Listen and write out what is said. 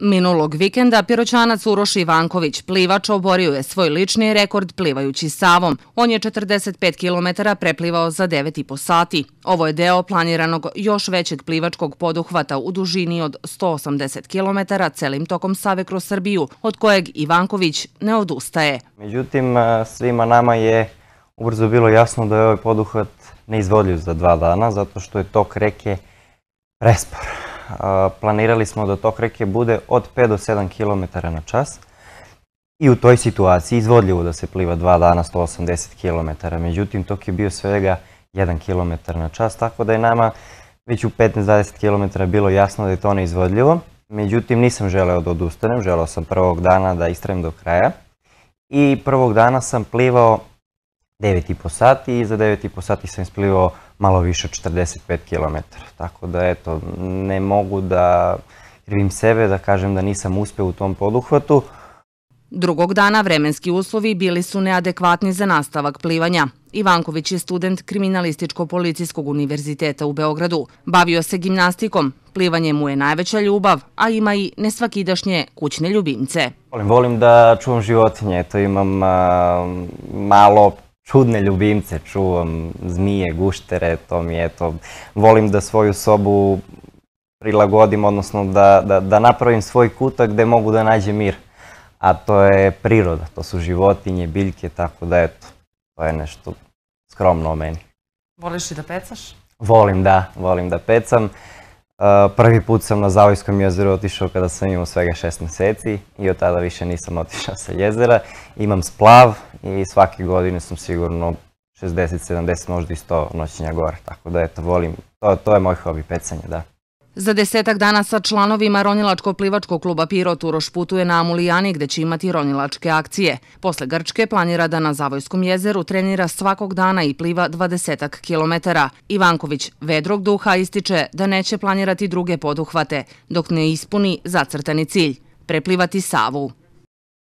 Minulog vikenda piroćanac Uroš Ivanković plivač oborio je svoj lični rekord plivajući Savom. On je 45 km preplivao za 9,5 sati. Ovo je deo planiranog još većeg plivačkog poduhvata u dužini od 180 km celim tokom Save kroz Srbiju, od kojeg Ivanković ne odustaje. Međutim, svima nama je ubrzo bilo jasno da je ovaj poduhvat neizvodljiv za dva dana, zato što je tok reke prespor planirali smo da tok reke bude od 5 do 7 km na čas i u toj situaciji izvodljivo da se pliva dva dana 180 km. Međutim, tok je bio svega 1 km na čas, tako da je nama već u 15-20 km bilo jasno da je to neizvodljivo. Međutim, nisam želeo da odustanem, želeo sam prvog dana da istrajem do kraja. I prvog dana sam plivao 9,5 sati i za 9,5 sati sam isplivao malo više od 45 km. Tako da, eto, ne mogu da krivim sebe, da kažem da nisam uspeo u tom poduhvatu. Drugog dana vremenski uslovi bili su neadekvatni za nastavak plivanja. Ivanković je student Kriminalističko-policijskog univerziteta u Beogradu. Bavio se gimnastikom, plivanje mu je najveća ljubav, a ima i nesvakidašnje kućne ljubimce. Volim, volim da čuvam životinje, to imam malo čudne ljubimce čuvam, zmije, guštere, to mi je to. Volim da svoju sobu prilagodim, odnosno da, da, da napravim svoj kutak gde mogu da nađem mir. A to je priroda, to su životinje, biljke, tako da eto, to je nešto skromno o meni. Voliš i da pecaš? Volim, da, volim da pecam. Prvi put sam na Zavojskom jezeru otišao kada sam imao svega 6 meseci i od tada više nisam otišao sa jezera. Imam splav i svake godine sam sigurno 60, 70, možda i 100 noćenja gore, tako da eto, volim, to, to je moj hobi, pecanje, da. Za desetak dana sa članovima Ronilačko-plivačkog kluba Pirot Uroš putuje na Amulijani gde će imati ronilačke akcije. Posle Grčke planira da na Zavojskom jezeru trenira svakog dana i pliva 20 kilometara. Ivanković vedrog duha ističe da neće planirati druge poduhvate dok ne ispuni zacrtani cilj – preplivati Savu.